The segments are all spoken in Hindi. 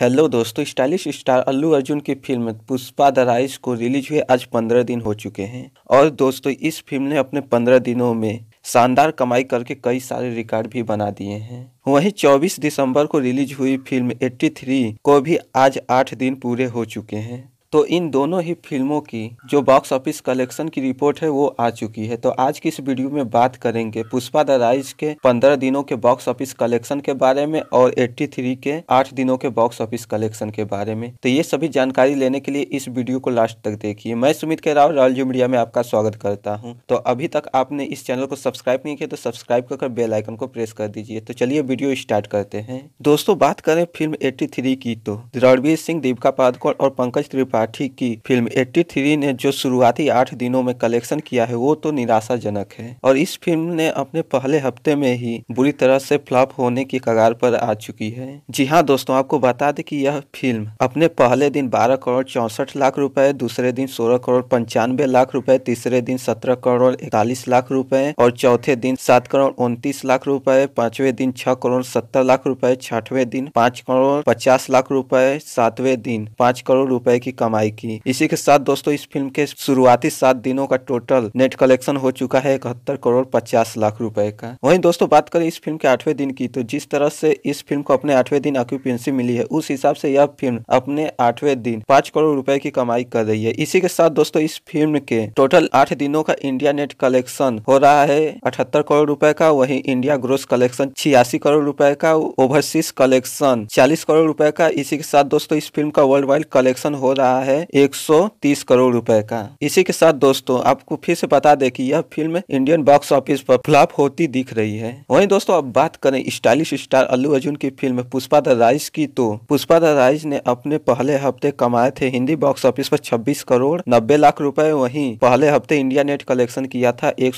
हेलो दोस्तों स्टाइलिश स्टार अल्लू अर्जुन की फिल्म पुष्पा द राइस को रिलीज हुए आज पंद्रह दिन हो चुके हैं और दोस्तों इस फिल्म ने अपने पंद्रह दिनों में शानदार कमाई करके कई सारे रिकॉर्ड भी बना दिए हैं वहीं 24 दिसंबर को रिलीज हुई फिल्म 83 को भी आज आठ दिन पूरे हो चुके हैं तो इन दोनों ही फिल्मों की जो बॉक्स ऑफिस कलेक्शन की रिपोर्ट है वो आ चुकी है तो आज की इस वीडियो में बात करेंगे पुष्पा द राइज के पंद्रह दिनों के बॉक्स ऑफिस कलेक्शन के बारे में और 83 के आठ दिनों के बॉक्स ऑफिस कलेक्शन के बारे में तो ये सभी जानकारी लेने के लिए इस वीडियो को लास्ट तक देखिए मैं सुमित के राव रॉयल जी मीडिया में आपका स्वागत करता हूँ तो अभी तक आपने इस चैनल को सब्सक्राइब नहीं किया तो सब्सक्राइब कर बेलाइकन को प्रेस कर दीजिए तो चलिए वीडियो स्टार्ट करते हैं दोस्तों बात करें फिल्म एट्टी की तो रणवीर सिंह दीपिका पादुकोण और पंकज त्रिपाठी राठी की फिल्म 83 ने जो शुरुआती आठ दिनों में कलेक्शन किया है वो तो निराशाजनक है और इस फिल्म ने अपने पहले हफ्ते में ही बुरी तरह से फ्लॉप होने की कगार पर आ चुकी है जी हाँ दोस्तों आपको बता दें कि यह फिल्म अपने पहले दिन बारह करोड़ चौसठ लाख रुपए दूसरे दिन सोलह करोड़ पंचानवे लाख रुपए तीसरे दिन सत्रह करोड़ इकतालीस लाख रुपए और चौथे दिन सात करोड़ उनतीस लाख रुपए पांचवे दिन छह करोड़ सत्तर लाख रुपए छठवे दिन पाँच करोड़ पचास लाख रुपए सातवें दिन पाँच करोड़ रुपए की कमाई की इसी के साथ दोस्तों इस फिल्म के शुरुआती सात दिनों का टोटल नेट कलेक्शन हो चुका है इकहत्तर करोड़ पचास लाख रुपए का वहीं दोस्तों बात करें इस फिल्म के आठवें दिन की तो जिस तरह से इस फिल्म को अपने आठवें दिन ऑक्यूपेंसी मिली है उस हिसाब से यह फिल्म अपने आठवें दिन पांच करोड़ रुपए की कमाई कर रही है इसी के साथ दोस्तों इस फिल्म के टोटल आठ दिनों का इंडिया नेट कलेक्शन हो रहा है अठहत्तर करोड़ रुपए का वही इंडिया ग्रोस कलेक्शन छियासी करोड़ रुपए का ओवरसीज कलेक्शन चालीस करोड़ रुपए का इसी के साथ दोस्तों इस फिल्म का वर्ल्ड वाइड कलेक्शन हो रहा रहा है 130 करोड़ रुपए का इसी के साथ दोस्तों आपको फिर से बता दे कि यह फिल्म इंडियन बॉक्स ऑफिस पर फ्लॉप होती दिख रही है वहीं दोस्तों अब बात करें स्टाइलिश स्टार अल्लू अर्जुन की फिल्म पुष्पा द राइज की तो पुष्पा द राइज ने अपने पहले हफ्ते कमाए थे हिंदी बॉक्स ऑफिस पर छब्बीस करोड़ नब्बे लाख रूपए वही पहले हफ्ते इंडिया नेट कलेक्शन किया था एक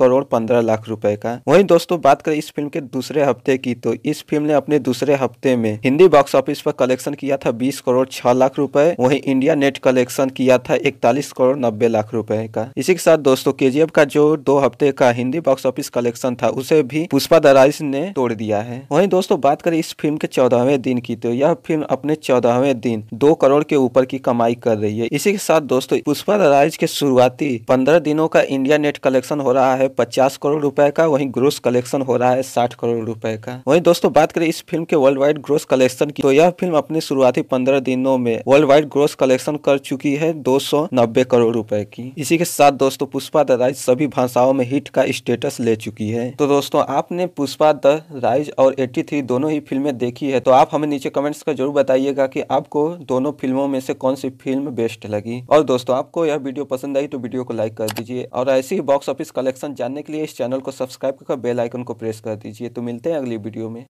करोड़ पंद्रह लाख रूपए का वही दोस्तों बात करें इस फिल्म के दूसरे हफ्ते की तो इस फिल्म ने अपने दूसरे हफ्ते में हिंदी बॉक्स ऑफिस पर कलेक्शन किया था बीस करोड़ छह लाख रूपए वही इंडिया नेट कलेक्शन किया था इकतालीस करोड़ नब्बे लाख रुपए का इसी के साथ दोस्तों के का जो दो हफ्ते का हिंदी बॉक्स ऑफिस कलेक्शन था उसे भी पुष्पा दराइस ने तोड़ दिया है वही दोस्तों बात करें इस फिल्म के चौदहवें दिन की तो यह फिल्म अपने चौदहवें दिन दो करोड़ के ऊपर की कमाई कर रही है इसी के साथ दोस्तों पुष्पा दराइज के शुरुआती पंद्रह दिनों का इंडिया नेट कलेक्शन हो रहा है पचास करोड़ रुपए का वही ग्रोस कलेक्शन हो रहा है साठ करोड़ रुपए का वही दोस्तों बात करें इस फिल्म के वर्ल्ड वाइड ग्रोस कलेक्शन की तो यह फिल्म अपने शुरुआती पंद्रह दिनों में वर्ल्ड वाइड ग्रोस कलेक्शन कर चुकी है दो करोड़ रुपए की इसी के साथ दोस्तों पुष्पा द राइज सभी भाषाओं में हिट का स्टेटस ले चुकी है तो दोस्तों आपने पुष्पा द राइज और 83 दोनों ही फिल्में देखी है तो आप हमें नीचे कमेंट्स का जरूर बताइएगा कि आपको दोनों फिल्मों में से कौन सी फिल्म बेस्ट लगी और दोस्तों आपको यह वीडियो पसंद आई तो वीडियो को लाइक कर दीजिए और ऐसे ही बॉक्स ऑफिस कलेक्शन जानने के लिए इस चैनल को सब्सक्राइब कर बेलाइकन को प्रेस कर दीजिए तो मिलते हैं अगली वीडियो में